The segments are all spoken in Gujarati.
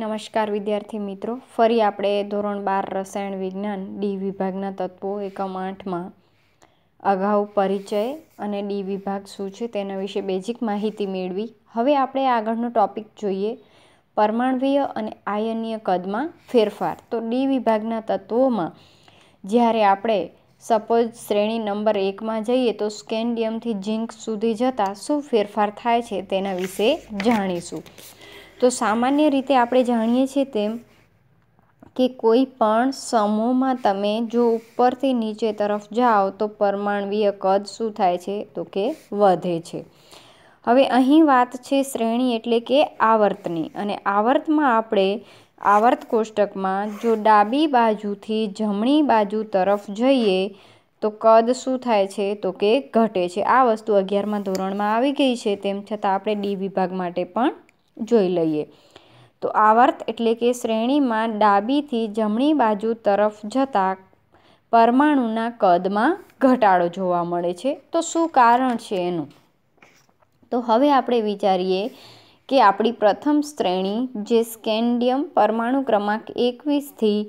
નમસ્કાર વિદ્યાર્થી મિત્રો ફરી આપણે ધોરણ બાર રસાયણ વિજ્ઞાન ડી વિભાગના તત્વો એકમ આઠમાં અગાઉ પરિચય અને ડી વિભાગ શું છે તેના વિશે બેઝિક માહિતી મેળવી હવે આપણે આગળનો ટોપિક જોઈએ પરમાણવીય અને આયનીય કદમાં ફેરફાર તો ડી વિભાગના તત્વોમાં જ્યારે આપણે સપોઝ શ્રેણી નંબર એકમાં જઈએ તો સ્કેન્ડિયમથી જિંક સુધી જતાં શું ફેરફાર થાય છે તેના વિશે જાણીશું તો સામાન્ય રીતે આપણે જાણીએ છીએ તેમ કે કોઈ પણ સમૂહમાં તમે જો ઉપરથી નીચે તરફ જાઓ તો પરમાણવીય કદ શું થાય છે તો કે વધે છે હવે અહીં વાત છે શ્રેણી એટલે કે આવર્તની અને આવર્તમાં આપણે આવર્ત કોષ્ટકમાં જો ડાબી બાજુથી જમણી બાજુ તરફ જઈએ તો કદ શું થાય છે તો કે ઘટે છે આ વસ્તુ અગિયારમાં ધોરણમાં આવી ગઈ છે તેમ છતાં આપણે ડી વિભાગ માટે પણ જોઈ લઈએ તો આવર્ત એટલે કે શ્રેણીમાં ડાબીથી જમણી બાજુ તરફ જતાં પરમાણુના કદમાં ઘટાડો જોવા મળે છે તો શું કારણ છે એનું તો હવે આપણે વિચારીએ કે આપણી પ્રથમ શ્રેણી જે સ્કેન્ડિયમ પરમાણુ ક્રમાંક એકવીસથી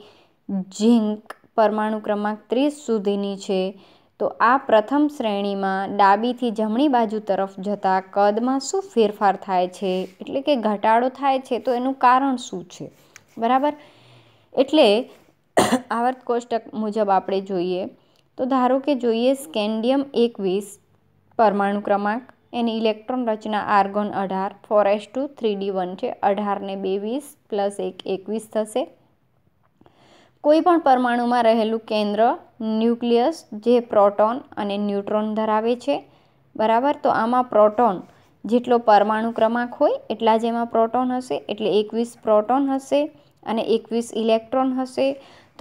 જિંક પરમાણુ ક્રમાંક ત્રીસ સુધીની છે તો આ પ્રથમ શ્રેણીમાં ડાબીથી જમણી બાજુ તરફ જતાં કદમાં શું ફેરફાર થાય છે એટલે કે ઘટાડો થાય છે તો એનું કારણ શું છે બરાબર એટલે આવર્ત કોષ્ટક મુજબ આપણે જોઈએ તો ધારો કે જોઈએ સ્કેન્ડિયમ એકવીસ પરમાણુ ક્રમાંક એની ઇલેક્ટ્રોન રચના આર્ગોન અઢાર four S two three D one છે અઢારને બે વીસ પ્લસ એક એકવીસ થશે કોઈપણ પરમાણુમાં રહેલું કેન્દ્ર ન્યુક્લિયસ જે પ્રોટોન અને ન્યુટ્રોન ધરાવે છે બરાબર તો આમાં પ્રોટોન જેટલો પરમાણુ ક્રમાંક હોય એટલા જ એમાં પ્રોટોન હશે એટલે એકવીસ પ્રોટોન હશે અને એકવીસ ઇલેક્ટ્રોન હશે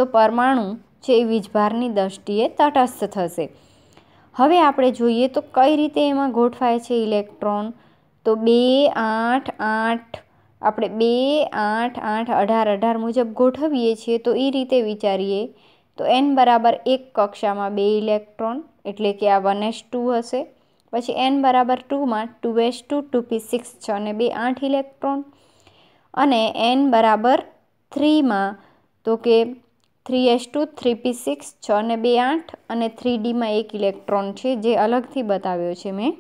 તો પરમાણુ છે એ વીજભારની દૃષ્ટિએ તટસ્થ થશે હવે આપણે જોઈએ તો કઈ રીતે એમાં ગોઠવાય છે ઇલેક્ટ્રોન તો બે આઠ આઠ આપણે બે આઠ આઠ અઢાર અઢાર મુજબ ગોઠવીએ છીએ તો એ રીતે વિચારીએ તો એન બરાબર એક કક્ષામાં બે ઇલેક્ટ્રોન એટલે કે આ વન એસ ટુ હશે પછી એન બરાબર ટુમાં two S two two P six છ અને બે આઠ ઇલેક્ટ્રોન અને એન બરાબર થ્રીમાં તો કે three S two three P six છ અને બે આઠ અને થ્રી ડીમાં એક ઇલેક્ટ્રોન છે જે અલગથી બતાવ્યો છે મેં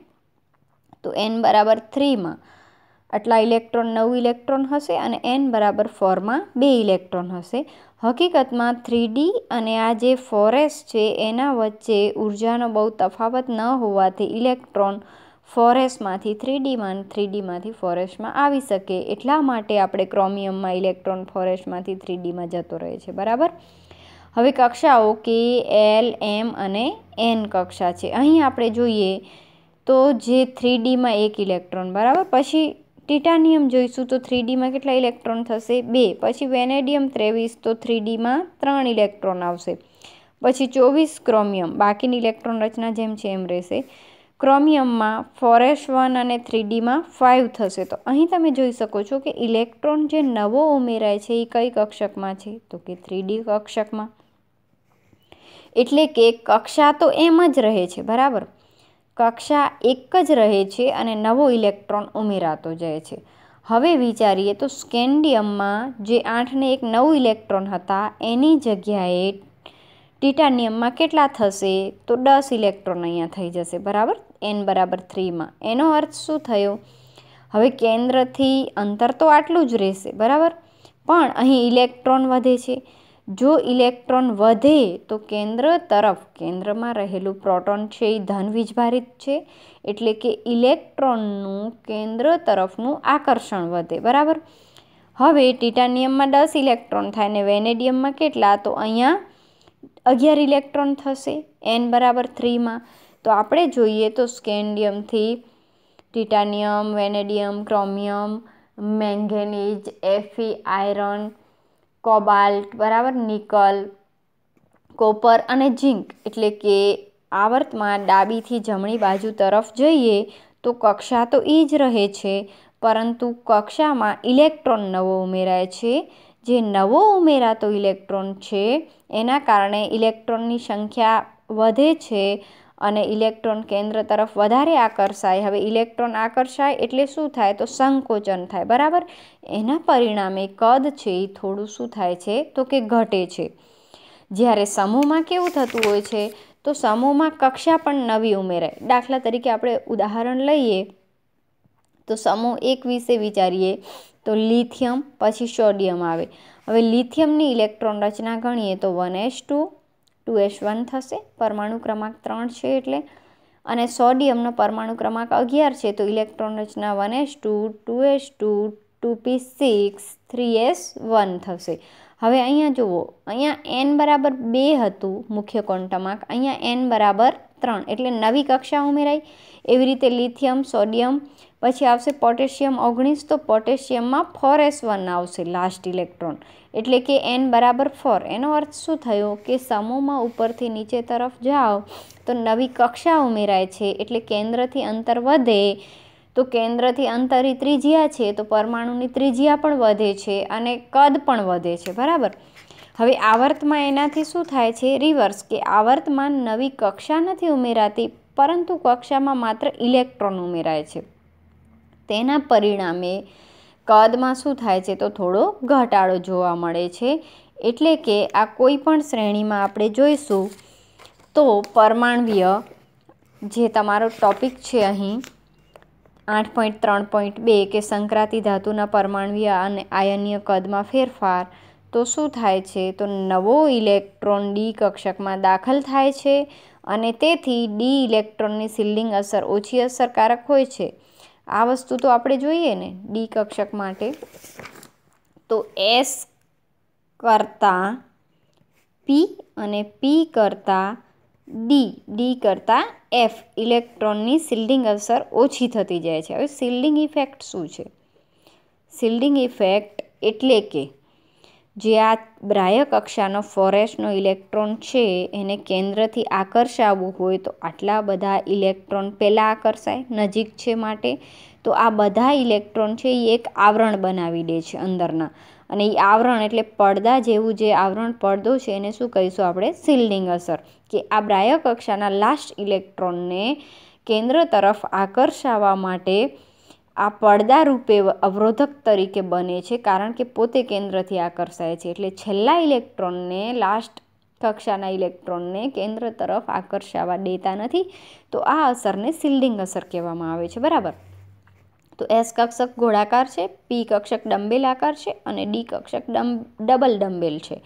તો એન બરાબર થ્રીમાં આટલા ઇલેક્ટ્રોન નવ ઇલેક્ટ્રોન હશે અને એન બરાબર ફોરમાં બે ઇલેક્ટ્રોન હશે હકીકતમાં થ્રી અને આ જે ફોરેસ છે એના વચ્ચે ઉર્જાનો બહુ તફાવત ન હોવાથી ઇલેક્ટ્રોન ફોરેસ્ટમાંથી થ્રી ડીમાં થ્રી ડીમાંથી ફોરેસ્ટમાં આવી શકે એટલા માટે આપણે ક્રોમિયમમાં ઇલેક્ટ્રોન ફોરેસ્ટમાંથી થ્રી ડીમાં જતો રહે છે બરાબર હવે કક્ષાઓ કે એલ એમ અને એન કક્ષા છે અહીં આપણે જોઈએ તો જે થ્રી ડીમાં એક ઇલેક્ટ્રોન બરાબર પછી ટિટાનિયમ જોઈશું તો થ્રીડીમાં કેટલા ઇલેક્ટ્રોન થશે બે પછી વેનેડિયમ ત્રેવીસ તો થ્રીડીમાં ત્રણ ઇલેક્ટ્રોન આવશે પછી ચોવીસ ક્રોમિયમ બાકીની ઇલેક્ટ્રોન રચના જેમ છે એમ રહેશે ક્રોમિયમમાં ફોરેસ્ટ વન અને થ્રીડીમાં ફાઇવ થશે તો અહીં તમે જોઈ શકો છો કે ઇલેક્ટ્રોન જે નવો ઉમેરાય છે એ કઈ કક્ષકમાં છે તો કે થ્રીડી કક્ષકમાં એટલે કે કક્ષા તો એમ જ રહે છે બરાબર કક્ષા એક જ રહે છે અને નવો ઇલેક્ટ્રોન ઉમેરાતો જાય છે હવે વિચારીએ તો સ્કેન્ડિયમમાં જે આઠને એક નવું ઇલેક્ટ્રોન હતા એની જગ્યાએ ટિટાનિયમમાં કેટલા થશે તો દસ ઇલેક્ટ્રોન અહીંયા થઈ જશે બરાબર એન બરાબર થ્રીમાં એનો અર્થ શું થયો હવે કેન્દ્રથી અંતર તો આટલું જ રહેશે બરાબર પણ અહીં ઇલેક્ટ્રોન વધે છે જો ઇલેક્ટ્રોન વધે તો કેન્દ્ર તરફ કેન્દ્રમાં રહેલું પ્રોટોન છે એ ધન વિજભારિત છે એટલે કે ઇલેક્ટ્રોનનું કેન્દ્ર તરફનું આકર્ષણ વધે બરાબર હવે ટિટાનિયમમાં દસ ઇલેક્ટ્રોન થાય ને વેનેડિયમમાં કેટલા તો અહીંયા અગિયાર ઇલેક્ટ્રોન થશે એન બરાબર થ્રીમાં તો આપણે જોઈએ તો સ્કેન્ડિયમથી ટિટાનિયમ વેનેડિયમ ક્રોમિયમ મેંગેનીઝ એફી આયરન કોબાલ્ટ બરાબર નિકલ કોપર અને ઝીંક એટલે કે આવર્તમાં ડાબીથી જમણી બાજુ તરફ જઈએ તો કક્ષા તો એ જ રહે છે પરંતુ કક્ષામાં ઇલેક્ટ્રોન નવો ઉમેરાય છે જે નવો ઉમેરાતો ઇલેક્ટ્રોન છે એના કારણે ઇલેક્ટ્રોનની સંખ્યા વધે છે અને ઇલેક્ટ્રોન કેન્દ્ર તરફ વધારે આકર્ષાય હવે ઇલેક્ટ્રોન આકર્ષાય એટલે શું થાય તો સંકોચન થાય બરાબર એના પરિણામે કદ છે એ થોડું શું થાય છે તો કે ઘટે છે જ્યારે સમૂહમાં કેવું થતું હોય છે તો સમૂહમાં કક્ષા પણ નવી ઉમેરાય દાખલા તરીકે આપણે ઉદાહરણ લઈએ તો સમૂહ એક વિશે વિચારીએ તો લિથિયમ પછી સોડિયમ આવે હવે લિથિયમની ઇલેક્ટ્રોન રચના ગણીએ તો one S two two S one થશે પરમાણુ ક્રમાંક ત્રણ છે એટલે અને સોડિયમનો પરમાણુ ક્રમાંક અગિયાર છે તો ઇલેક્ટ્રોન રચના one S two two S two two P six three S one થશે હવે અહીંયા જુઓ અહીંયા એન બરાબર બે હતું મુખ્ય કોન્ટમાક અહીંયા એન બરાબર ત્રણ એટલે નવી કક્ષા ઉમેરાઈ એવી રીતે લિથિયમ સોડિયમ પછી આવશે પોટેશિયમ ઓગણીસ તો પોટેશિયમમાં ફોર એસ વન આવશે લાસ્ટ ઇલેક્ટ્રોન એટલે કે એન બરાબર ફોર એનો અર્થ શું થયો કે સમૂહમાં ઉપરથી નીચે તરફ જાઓ તો નવી કક્ષા ઉમેરાય છે એટલે કેન્દ્રથી અંતર વધે તો કેન્દ્રથી અંતરી ત્રિજ્યા છે તો પરમાણુની ત્રિજ્યા પણ વધે છે અને કદ પણ વધે છે બરાબર હવે આવર્તમાં એનાથી શું થાય છે રિવર્સ કે આવર્તમાં નવી કક્ષા નથી ઉમેરાતી પરંતુ કક્ષામાં માત્ર ઇલેક્ટ્રોન ઉમેરાય છે તેના પરિણામે કદમાં શું થાય છે તો થોડો ઘટાડો જોવા મળે છે એટલે કે આ કોઈ પણ શ્રેણીમાં આપણે જોઈશું તો પરમાણવીય જે તમારો ટોપિક છે અહીં આઠ પોઈન્ટ ત્રણ પોઈન્ટ બે કે સંક્રાંતિ ધાતુના પરમાણવીય અને આયનીય કદમાં ફેરફાર તો શું થાય છે તો નવો ઇલેક્ટ્રોન ડી કક્ષકમાં દાખલ થાય છે અને તેથી ડી ઇલેક્ટ્રોનની સિલ્ડિંગ અસર ઓછી અસરકારક હોય છે આ વસ્તુ તો આપણે જોઈએ ને ડી કક્ષક માટે તો એસ કરતાં પી અને પી કરતાં ડી ડી કરતાં એફ ઇલેક્ટ્રોનની સિલ્ડિંગ અસર ઓછી થતી જાય છે હવે સિલ્ડિંગ ઇફેક્ટ શું છે સિલ્ડિંગ ઇફેક્ટ એટલે કે જે આ બાહ્ય કક્ષાનો ફોરેસ્ટનો ઇલેક્ટ્રોન છે એને કેન્દ્રથી આકર્ષાવવું હોય તો આટલા બધા ઇલેક્ટ્રોન પહેલાં આકર્ષાય નજીક છે માટે તો આ બધા ઇલેક્ટ્રોન છે એ એક આવરણ બનાવી દે છે અંદરના અને એ આવરણ એટલે પડદા જેવું જે આવરણ પડદો છે એને શું કહીશું આપણે સિલ્ડિંગ અસર કે આ બાહ્ય કક્ષાના લાસ્ટ ઇલેક્ટ્રોનને કેન્દ્ર તરફ આકર્ષાવા માટે આ પડદારૂપે અવરોધક તરીકે બને છે કારણ કે પોતે કેન્દ્રથી આકર્ષાય છે એટલે છેલ્લા ઇલેક્ટ્રોનને લાસ્ટ કક્ષાના ઇલેક્ટ્રોનને કેન્દ્ર તરફ આકર્ષાવા દેતા નથી તો આ અસરને સિલ્ડિંગ અસર કહેવામાં આવે છે બરાબર તો એસ કક્ષક ગોળાકાર છે પી કક્ષક ડંબેલ આકાર છે અને ડી કક્ષક ડમ ડબલ ડંબેલ છે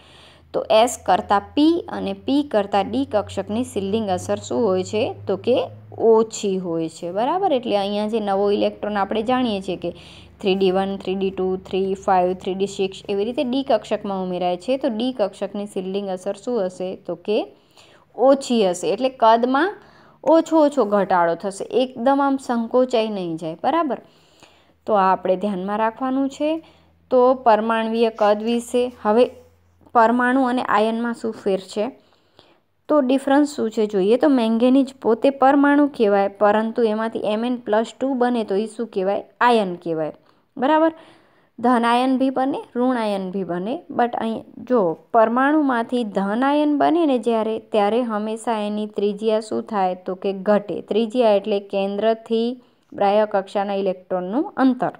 તો એસ કરતાં પી અને પી કરતાં ડી કક્ષકની સિલિંગ અસર શું હોય છે તો કે ઓછી હોય છે બરાબર એટલે અહીંયા જે નવો ઇલેક્ટ્રોન આપણે જાણીએ છીએ કે three D one three D two three five three D six એવી રીતે ડી કક્ષકમાં ઉમેરાય છે તો ડી કક્ષકની સિલિંગ અસર શું હશે તો કે ઓછી હશે એટલે કદમાં ઓછો ઓછો ઘટાડો થશે એકદમ આમ સંકોચાઈ નહીં જાય બરાબર તો આ આપણે ધ્યાનમાં રાખવાનું છે તો પરમાણવીય કદ વિશે હવે પરમાણુ અને આયનમાં શું ફેર છે તો ડિફરન્સ શું છે જોઈએ તો મેંગેનીઝ પોતે પરમાણુ કહેવાય પરંતુ એમાંથી એમએન પ્લસ ટુ બને તો એ શું કહેવાય આયન કહેવાય બરાબર ધન આયન બી બને ઋણાયન બી બને બટ અહીં જો પરમાણુમાંથી ધન આયન બને ને જ્યારે ત્યારે હંમેશા એની ત્રિજ્યા શું થાય તો કે ઘટે ત્રિજ્યા એટલે કેન્દ્રથી બાહ્ય કક્ષાના ઇલેક્ટ્રોનનું અંતર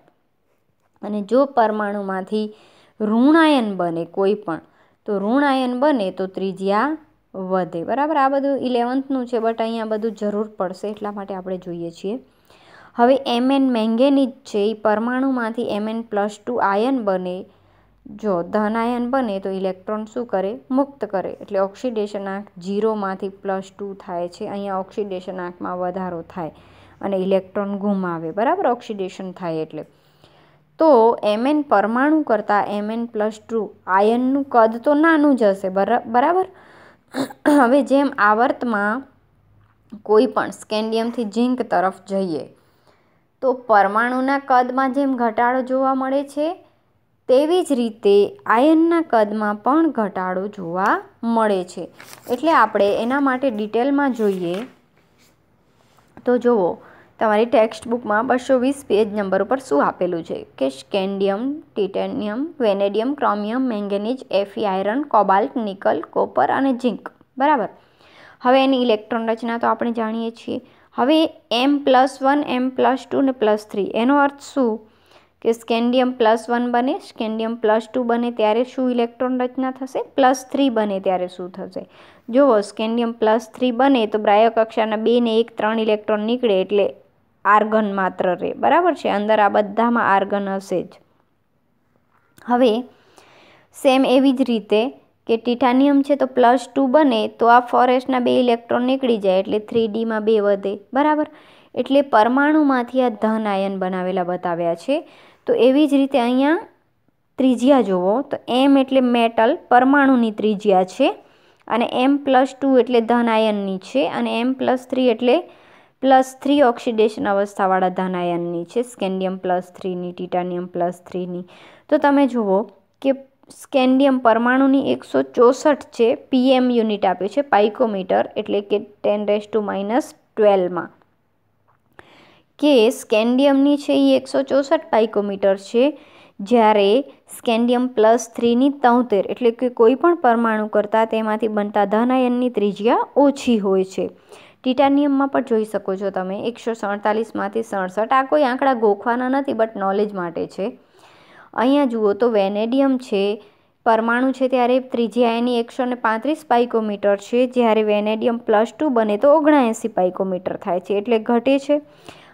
અને જો પરમાણુમાંથી ઋણાયન બને કોઈ પણ તો ઋણ આયન બને તો ત્રિજ્યા વધે બરાબર આ બધું ઇલેવન્થનું છે બટ અહીંયા બધું જરૂર પડશે એટલા માટે આપણે જોઈએ છીએ હવે એમ એમએન મેંગેનીઝ છે એ પરમાણુમાંથી M N plus two ion બને જો ધન આયન બને તો ઇલેક્ટ્રોન શું કરે મુક્ત કરે એટલે ઓક્સિડેશન આંક જીરોમાંથી પ્લસ ટુ થાય છે અહીંયા ઓક્સિડેશન આંકમાં વધારો થાય અને ઇલેક્ટ્રોન ગુમાવે બરાબર ઓક્સિડેશન થાય એટલે તો એમએન પરમાણુ કરતાં એમએન પ્લસ ટુ આયનનું કદ તો નાનું જ હશે બરાબર હવે જેમ આવર્તમાં કોઈ પણ સ્કેન્ડિયમથી ઝીંક તરફ જઈએ તો પરમાણુના કદમાં જેમ ઘટાડો જોવા મળે છે તેવી જ રીતે આયનના કદમાં પણ ઘટાડો જોવા મળે છે એટલે આપણે એના માટે ડિટેલમાં જોઈએ તો જુઓ તમારી ટેક્સ્ટ બુકમાં બસો વીસ પેજ નંબર ઉપર શું આપેલું છે કે scandium titanium vanadium chromium manganese એફી આયરન કોબાલ્ટ નિકલ કોપર અને ઝીંક બરાબર હવે એની ઇલેક્ટ્રોન રચના તો આપણે જાણીએ છીએ હવે M plus one M plus two ને પ્લસ થ્રી એનો અર્થ શું કે સ્કેન્ડિયમ પ્લસ વન બને સ્કેન્ડિયમ પ્લસ ટુ બને ત્યારે શું ઇલેક્ટ્રોન રચના થશે પ્લસ થ્રી બને ત્યારે શું થશે જુઓ સ્કેન્ડિયમ પ્લસ થ્રી બને તો બાહ્ય કક્ષાના બે ને એક ત્રણ ઇલેક્ટ્રોન નીકળે એટલે આર્ગન માત્ર રહે બરાબર છે અંદર આ બધામાં આર્ગન હશે જ હવે સેમ એવી જ રીતે કે ટીટાનિયમ છે તો પ્લસ ટુ બને તો આ ફોરેસ્ટના બે ઇલેક્ટ્રોન નીકળી જાય એટલે થ્રી ડીમાં બે વધે બરાબર એટલે પરમાણુમાંથી આ ધન આયન બનાવેલા બતાવ્યા છે તો એવી જ રીતે અહીંયા ત્રિજ્યા જુઓ તો એમ એટલે મેટલ પરમાણુની ત્રિજ્યા છે અને એમ પ્લસ ટુ એટલે ધન આયનની છે અને એમ પ્લસ થ્રી એટલે પ્લસ થ્રી ઓક્સિડેશન અવસ્થાવાળા ધનાયનની છે સ્કેન્ડિયમ પ્લસ થ્રીની ટિટાનિયમ પ્લસ થ્રીની તો તમે જુઓ કે સ્કેન્ડિયમ પરમાણુની એકસો ચોસઠ છે પીએમ યુનિટ આપ્યું છે પાઇકોમીટર એટલે કે ટેન રેસ ટુ માઇનસ ટ્વેલ્વમાં કે સ્કેન્ડિયમની છે એ એકસો ચોસઠ પાઇકોમીટર છે જ્યારે સ્કેન્ડિયમ પ્લસ થ્રીની તોતેર એટલે કે કોઈ પણ પરમાણુ કરતાં તેમાંથી બનતા ધનાયનની આયનની ત્રિજ્યા ઓછી હોય છે ટિટાનિયમમાં પણ જોઈ શકો છો તમે એકસો સડતાલીસમાંથી સડસઠ આ કોઈ આંકડા ગોખવાના નથી બટ નોલેજ માટે છે અહીંયા જુઓ તો વેનેડિયમ છે પરમાણુ છે ત્યારે ત્રીજી આયની એકસો ને પાંત્રીસ પાઇકોમીટર છે જ્યારે વેનેડિયમ પ્લસ ટુ બને તો ઓગણએંસી પાઇકોમીટર થાય છે એટલે ઘટે છે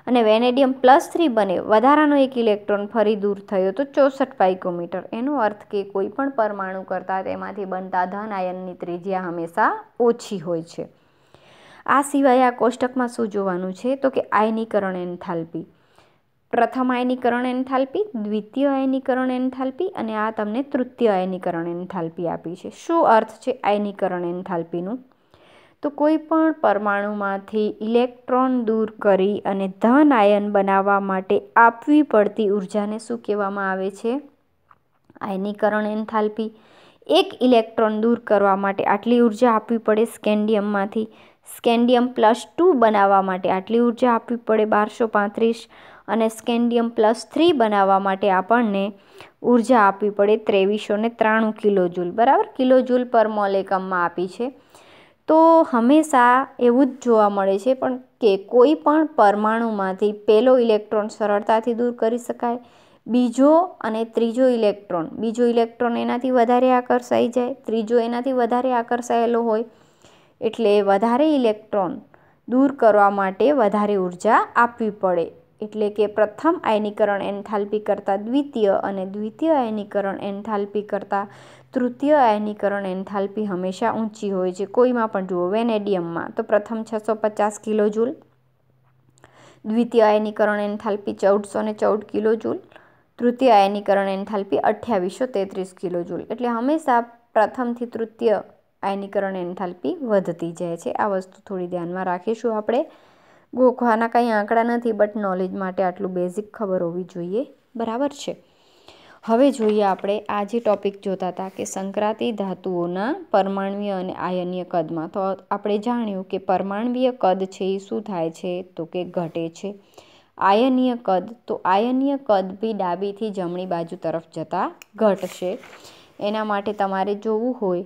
અને વેનેડિયમ પ્લસ થ્રી બને વધારાનો એક ઇલેક્ટ્રોન ફરી દૂર થયો તો ચોસઠ પાઇકોમીટર એનો અર્થ કે કોઈ પણ પરમાણુ કરતાં તેમાંથી બનતા ધન આયનની ત્રિજ્યા હંમેશા ઓછી હોય છે આ સિવાય આ કોષ્ટકમાં શું જોવાનું છે તો કે આયનીકરણ એન્થાલ્પી પ્રથમ આયનીકરણ એન્થાલ્પી દ્વિતીય આયનીકરણ એન્થાલ્પી અને આ તમને તૃતીય આયનીકરણ એન્થાલ્પી આપી છે શું અર્થ છે આયનીકરણ એન્થાલ્પીનું તો કોઈ પણ પરમાણુમાંથી ઇલેક્ટ્રોન દૂર કરી અને ધન આયન બનાવવા માટે આપવી પડતી ઉર્જાને શું કહેવામાં આવે છે આયનીકરણ એન્થાલ્પી એક ઇલેક્ટ્રોન દૂર કરવા માટે આટલી ઉર્જા આપવી પડે સ્કેન્ડિયમમાંથી સ્કેન્ડિયમ પ્લસ ટુ બનાવવા માટે આટલી ઊર્જા આપવી પડે બારસો પાંત્રીસ અને સ્કેન્ડિયમ પ્લસ થ્રી બનાવવા માટે આપણને ઊર્જા આપવી પડે ત્રેવીસો ને ત્રાણું કિલોજૂલ બરાબર કિલો કિલોજૂલ પર મોલ એકમમાં આપી છે તો હંમેશા એવું જ જોવા મળે છે પણ કે કોઈ પણ પરમાણુમાંથી પહેલો ઇલેક્ટ્રોન સરળતાથી દૂર કરી શકાય બીજો અને ત્રીજો ઇલેક્ટ્રોન બીજો ઇલેક્ટ્રોન એનાથી વધારે આકર્ષાઈ જાય ત્રીજો એનાથી વધારે આકર્ષાયેલો હોય એટલે વધારે ઇલેક્ટ્રોન દૂર કરવા માટે વધારે ઉર્જા આપવી પડે એટલે કે પ્રથમ આયનીકરણ એન્થાલ્પી કરતાં દ્વિતીય અને દ્વિતીય આયનીકરણ એન્થાલ્પી કરતાં તૃતીય આયનીકરણ એન્થાલ્પી હંમેશા ઊંચી હોય છે કોઈમાં પણ જુઓ વેનેડિયમમાં તો પ્રથમ છસો પચાસ કિલો જૂલ દ્વિતીય આયનીકરણ એન્થાલ્પી ચૌદસો ને ચૌદ કિલો જૂલ તૃતીય આયનીકરણ એન્થાલ્પી અઠ્યાવીસો તેત્રીસ કિલો જૂલ એટલે હંમેશા પ્રથમથી તૃતીય આયનીકરણ એન્થાલ્પી વધતી જાય છે આ વસ્તુ થોડી ધ્યાનમાં રાખીશું આપણે ગોખવાના કંઈ આંકડા નથી બટ નોલેજ માટે આટલું બેઝિક ખબર હોવી જોઈએ બરાબર છે હવે જોઈએ આપણે આજે ટોપિક જોતા હતા કે સંક્રાંતિ ધાતુઓના પરમાણવીય અને આયનીય કદમાં તો આપણે જાણ્યું કે પરમાણવીય કદ છે એ શું થાય છે તો કે ઘટે છે આયનીય કદ તો આયનીય કદ બી ડાબીથી જમણી બાજુ તરફ જતાં ઘટશે એના માટે તમારે જોવું હોય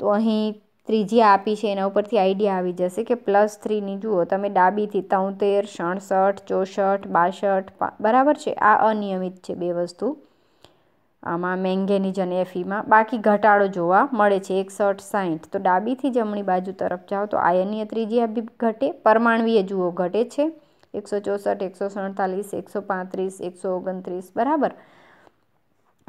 તો અહીં ત્રીજી આપી છે એના ઉપરથી આઈડિયા આવી જશે કે પ્લસ થ્રીની જુઓ તમે ડાબીથી તોતેર સડસઠ ચોસઠ બાસઠ બરાબર છે આ અનિયમિત છે બે વસ્તુ આમાં મેંગેનીજ અને એફીમાં બાકી ઘટાડો જોવા મળે છે એકસઠ સાઠ તો ડાબીથી જમણી બાજુ તરફ જાઓ તો આયનીય ત્રીજી અભી ઘટે પરમાણવીય જુઓ ઘટે છે એકસો ચોસઠ એકસો સડતાલીસ એકસો પાંત્રીસ એકસો ઓગણત્રીસ બરાબર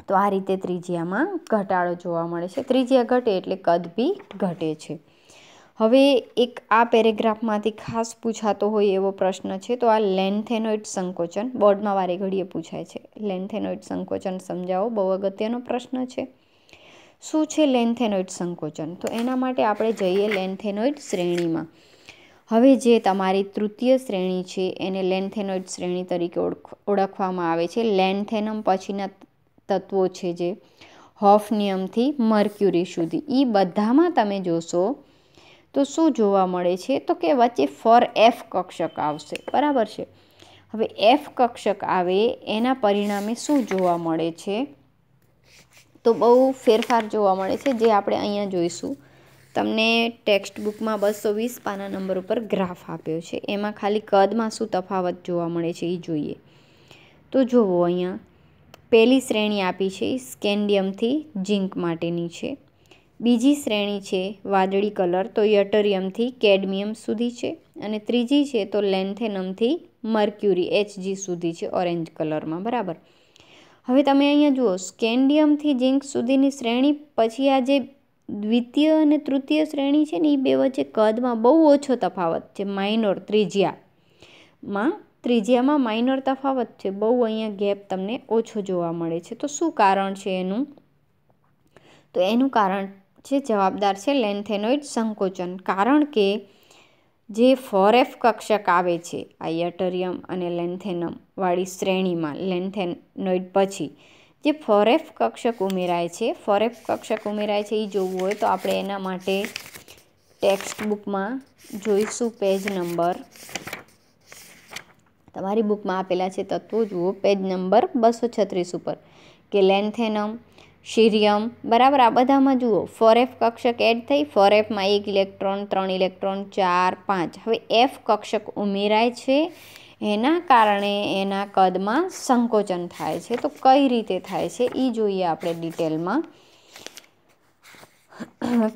તો આ રીતે ત્રિજ્યામાં ઘટાડો જોવા મળે છે ત્રિજ્યા ઘટે એટલે કદ બી ઘટે છે હવે એક આ પેરેગ્રાફમાંથી ખાસ પૂછાતો હોય એવો પ્રશ્ન છે તો આ લેન્થેનોઇડ સંકોચન બોર્ડમાં વારે ઘડીએ પૂછાય છે લેન્થેનોઇડ સંકોચન સમજાવો બહુ અગત્યનો પ્રશ્ન છે શું છે લેન્થેનોઇડ સંકોચન તો એના માટે આપણે જઈએ લેન્થેનોઇડ શ્રેણીમાં હવે જે તમારી તૃતીય શ્રેણી છે એને લેન્થેનોઇડ શ્રેણી તરીકે ઓળખવામાં આવે છે લેન્થેનમ પછીના તત્વો છે જે હોફ નિયમથી મર્ક્યુરી સુધી એ બધામાં તમે જોશો તો શું જોવા મળે છે તો કે વચ્ચે ફોર એફ કક્ષક આવશે બરાબર છે હવે એફ કક્ષક આવે એના પરિણામે શું જોવા મળે છે તો બહુ ફેરફાર જોવા મળે છે જે આપણે અહીંયા જોઈશું તમને ટેક્સ્ટ બુકમાં બસો વીસ પાના નંબર ઉપર ગ્રાફ આપ્યો છે એમાં ખાલી કદમાં શું તફાવત જોવા મળે છે એ જોઈએ તો જુઓ અહીંયા પહેલી શ્રેણી આપી છે સ્કેન્ડિયમથી જિંક માટેની છે બીજી શ્રેણી છે વાદળી કલર તો યટરિયમથી કેડમિયમ સુધી છે અને ત્રીજી છે તો લેન્થેનમથી મર્ક્યુરી એચજી સુધી છે ઓરેન્જ કલરમાં બરાબર હવે તમે અહીંયા જુઓ સ્કેન્ડિયમથી જિંક સુધીની શ્રેણી પછી આ જે દ્વિતીય અને તૃતીય શ્રેણી છે ને એ બે વચ્ચે કદમાં બહુ ઓછો તફાવત છે માઇનોર ત્રિજ્યામાં ત્રીજામાં માઇનર તફાવત છે બહુ અહીંયા ગેપ તમને ઓછો જોવા મળે છે તો શું કારણ છે એનું તો એનું કારણ છે જવાબદાર છે લેન્થેનોઇડ સંકોચન કારણ કે જે ફોરેફ કક્ષક આવે છે આયટરિયમ અને લેન્થેનમ વાળી શ્રેણીમાં લેન્થેનોઇડ પછી જે ફોરેફ કક્ષક ઉમેરાય છે ફોરેફ કક્ષક ઉમેરાય છે એ જોવું હોય તો આપણે એના માટે ટેક્સ્ટ બુકમાં જોઈશું પેજ નંબર તમારી બુકમાં આપેલા છે તત્વો જુઓ પેજ નંબર બસો છત્રીસ ઉપર કે લેન્થેનમ શિરિયમ બરાબર આ બધામાં જુઓ ફોરેફ કક્ષક એડ થઈ ફોરેફમાં એક ઇલેક્ટ્રોન ત્રણ ઇલેક્ટ્રોન ચાર પાંચ હવે એફ કક્ષક ઉમેરાય છે એના કારણે એના કદમાં સંકોચન થાય છે તો કઈ રીતે થાય છે એ જોઈએ આપણે ડિટેલમાં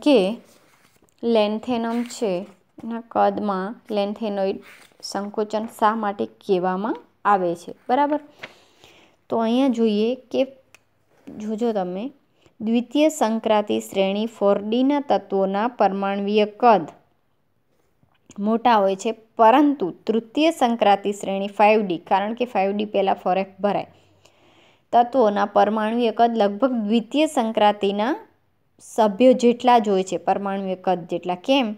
કે લેન્થેનમ છે એના કદમાં લેન્થેનોઇડ સંકોચન શા માટે કહેવામાં આવે છે બરાબર તો અહીંયા જોઈએ કે જોજો તમે દ્વિતીય સંક્રાંતિ શ્રેણી ફોરડીના તત્વોના પરમાણવીય કદ મોટા હોય છે પરંતુ તૃતીય સંક્રાંતિ શ્રેણી ફાઇવ ડી કારણ કે ફાઇવ ડી પહેલાં ફોરેક ભરાય તત્વોના પરમાણુય કદ લગભગ દ્વિતીય સંક્રાંતિના સભ્યો જેટલા જ હોય છે પરમાણુય કદ જેટલા કેમ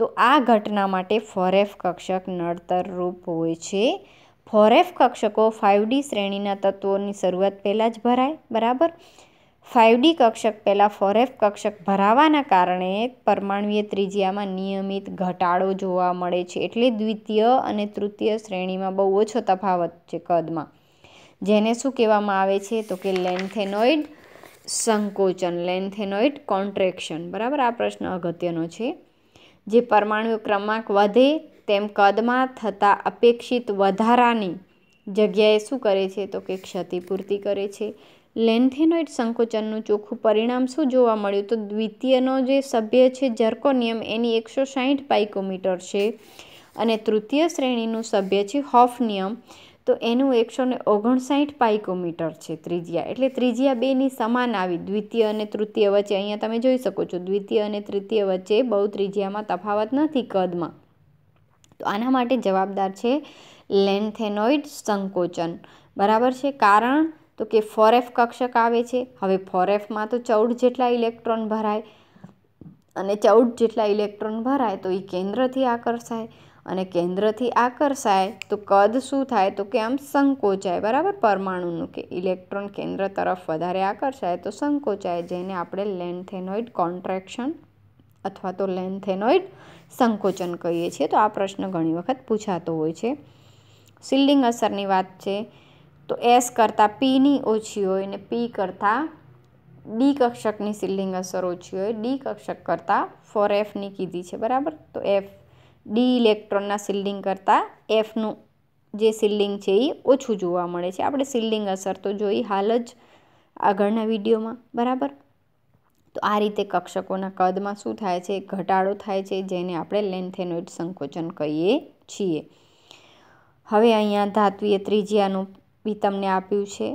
તો આ ઘટના માટે ફોરેફ કક્ષક નડતર રૂપ હોય છે ફોરેફ કક્ષકો ફાઇવ ડી શ્રેણીના તત્વોની શરૂઆત પહેલાં જ ભરાય બરાબર ફાઇવ ડી કક્ષક પહેલાં ફોરેફ કક્ષક ભરાવાના કારણે પરમાણુય ત્રિજ્યામાં નિયમિત ઘટાડો જોવા મળે છે એટલે દ્વિતીય અને તૃતીય શ્રેણીમાં બહુ ઓછો તફાવત છે કદમાં જેને શું કહેવામાં આવે છે તો કે લેન્થેનોઇડ સંકોચન લેન્થેનોઇડ કોન્ટ્રેક્શન બરાબર આ પ્રશ્ન અગત્યનો છે જે પરમાણુ ક્રમાંક વધે તેમ કદમાં થતા અપેક્ષિત વધારાની જગ્યાએ શું કરે છે તો કે ક્ષતિપૂર્તિ કરે છે લેન્થેનોઇડ સંકોચનનું ચોખ્ખું પરિણામ શું જોવા મળ્યું તો દ્વિતીયનો જે સભ્ય છે જર્કો નિયમ એની એકસો સાહીઠ પાઇકોમીટર છે અને તૃતીય શ્રેણીનું સભ્ય છે હોફ નિયમ તો એનું એકસો ને ઓગણસાઠ પાઇકોમીટર છે ત્રિજ્યા એટલે ત્રિજ્યા બેની સમાન આવી દ્વિતીય અને તૃતીય વચ્ચે અહીંયા તમે જોઈ શકો છો દ્વિતીય અને તૃતીય વચ્ચે બહુ ત્રિજ્યામાં તફાવત નથી કદમાં તો આના માટે જવાબદાર છે લેન્થેનોઇડ સંકોચન બરાબર છે કારણ તો કે ફોરેફ કક્ષક આવે છે હવે ફોરેફમાં તો ચૌદ જેટલા ઇલેક્ટ્રોન ભરાય અને ચૌદ જેટલા ઇલેક્ટ્રોન ભરાય તો એ કેન્દ્રથી આકર્ષાય અને કેન્દ્રથી આકર્ષાય તો કદ શું થાય તો કે આમ સંકોચાય બરાબર પરમાણુનું કે ઇલેક્ટ્રોન કેન્દ્ર તરફ વધારે આકર્ષાય તો સંકોચાય જેને આપણે લેન્થેનોઇડ કોન્ટ્રેક્શન અથવા તો લેન્થેનોઇડ સંકોચન કહીએ છીએ તો આ પ્રશ્ન ઘણી વખત પૂછાતો હોય છે શિલ્ડિંગ અસરની વાત છે તો એસ કરતાં પીની ઓછી હોય ને પી કરતાં ડી કક્ષકની સિલ્ડિંગ અસર ઓછી હોય ડી કક્ષક કરતાં ફોર એફની કીધી છે બરાબર તો એફ ડી ઇલેક્ટ્રોનના શિલ્ડિંગ કરતાં એફનું જે શિલ્ડિંગ છે એ ઓછું જોવા મળે છે આપણે શિલ્ડિંગ અસર તો જોઈ હાલ જ આગળના વિડીયોમાં બરાબર તો આ રીતે કક્ષકોના કદમાં શું થાય છે ઘટાડો થાય છે જેને આપણે લેન્થેનોઇડ સંકોચન કહીએ છીએ હવે અહીંયા ધાતુએ ત્રિજ્યાનું બી તમને આપ્યું છે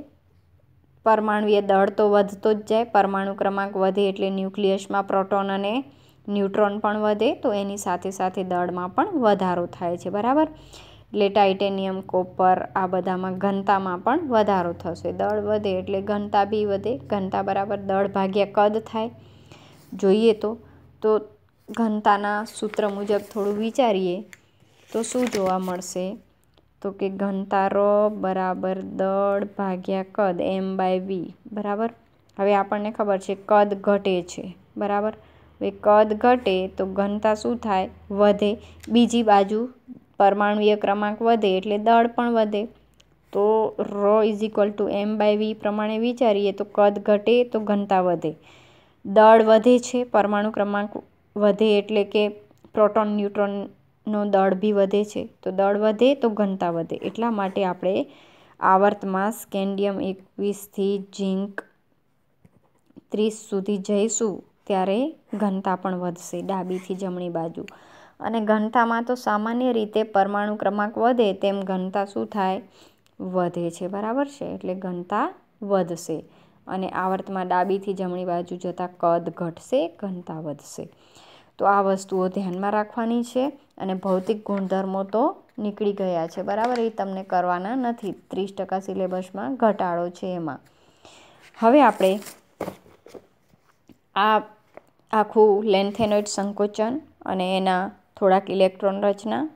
પરમાણુએ દળ તો વધતો જ જાય પરમાણુ ક્રમાંક વધે એટલે ન્યુક્લિયસમાં પ્રોટોન અને ન્યુટ્રોન પણ વધે તો એની સાથે સાથે દળમાં પણ વધારો થાય છે બરાબર એટલે ટાઇટેનિયમ કોપર આ બધામાં ઘનતામાં પણ વધારો થશે દળ વધે એટલે ઘનતા બી વધે ઘનતા બરાબર દળ ભાગ્યા કદ થાય જોઈએ તો તો ઘનતાના સૂત્ર મુજબ થોડું વિચારીએ તો શું જોવા મળશે તો કે ઘનતા રો બરાબર દળ ભાગ્યા કદ એમ બાય વી બરાબર હવે આપણને ખબર છે કદ ઘટે છે બરાબર કદ ઘટે તો ઘનતા શું થાય વધે બીજી બાજુ પરમાણુય ક્રમાંક વધે એટલે દળ પણ વધે તો rho is equal to M by V પ્રમાણે વિચારીએ તો કદ ઘટે તો ઘનતા વધે દળ વધે છે પરમાણુ ક્રમાંક વધે એટલે કે પ્રોટોન ન્યુટ્રોનનો દળ બી વધે છે તો દળ વધે તો ઘનતા વધે એટલા માટે આપણે આવર્તમાં સ્કેન્ડિયમ એકવીસથી જિંક ત્રીસ સુધી જઈશું ત્યારે ઘનતા પણ વધશે ડાબીથી જમણી બાજુ અને ઘનતામાં તો સામાન્ય રીતે પરમાણુ ક્રમાંક વધે તેમ ઘનતા શું થાય વધે છે બરાબર છે એટલે ઘનતા વધશે અને આવર્તમાં ડાબીથી જમણી બાજુ જતાં કદ ઘટશે ઘનતા વધશે તો આ વસ્તુઓ ધ્યાનમાં રાખવાની છે અને ભૌતિક ગુણધર્મો તો નીકળી ગયા છે બરાબર એ તમને કરવાના નથી ત્રીસ ટકા સિલેબસમાં ઘટાડો છે એમાં હવે આપણે આ આખું લેન્થેનોઇડ સંકોચન અને એના થોડાક ઇલેક્ટ્રોન રચના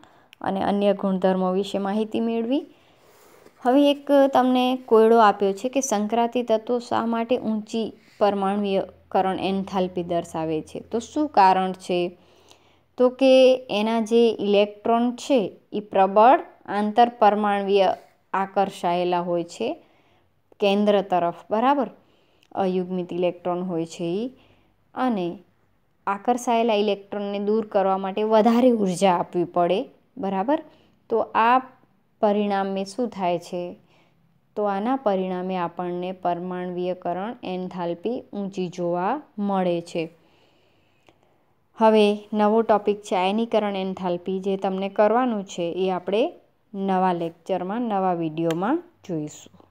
અને અન્ય ગુણધર્મો વિશે માહિતી મેળવી હવે એક તમને કોયડો આપ્યો છે કે સંક્રાંતિ તત્વો શા માટે ઊંચી પરમાણુયકરણ એન્થાલ્પી દર્શાવે છે તો શું કારણ છે તો કે એના જે ઇલેક્ટ્રોન છે એ પ્રબળ આંતર આંતરપરમાણવીય આકર્ષાયેલા હોય છે કેન્દ્ર તરફ બરાબર અયુગ્મિત ઇલેક્ટ્રોન હોય છે એ અને આકર્ષાયેલા ઇલેક્ટ્રોનને દૂર કરવા માટે વધારે ઉર્જા આપવી પડે બરાબર તો આ પરિણામે શું થાય છે તો આના પરિણામે આપણને પરમાણવીયકરણ એન્થાલ્પી ઊંચી જોવા મળે છે હવે નવો ટોપિક છે આયનીકરણ એન્થાલ્પી જે તમને કરવાનું છે એ આપણે નવા લેક્ચરમાં નવા વિડીયોમાં જોઈશું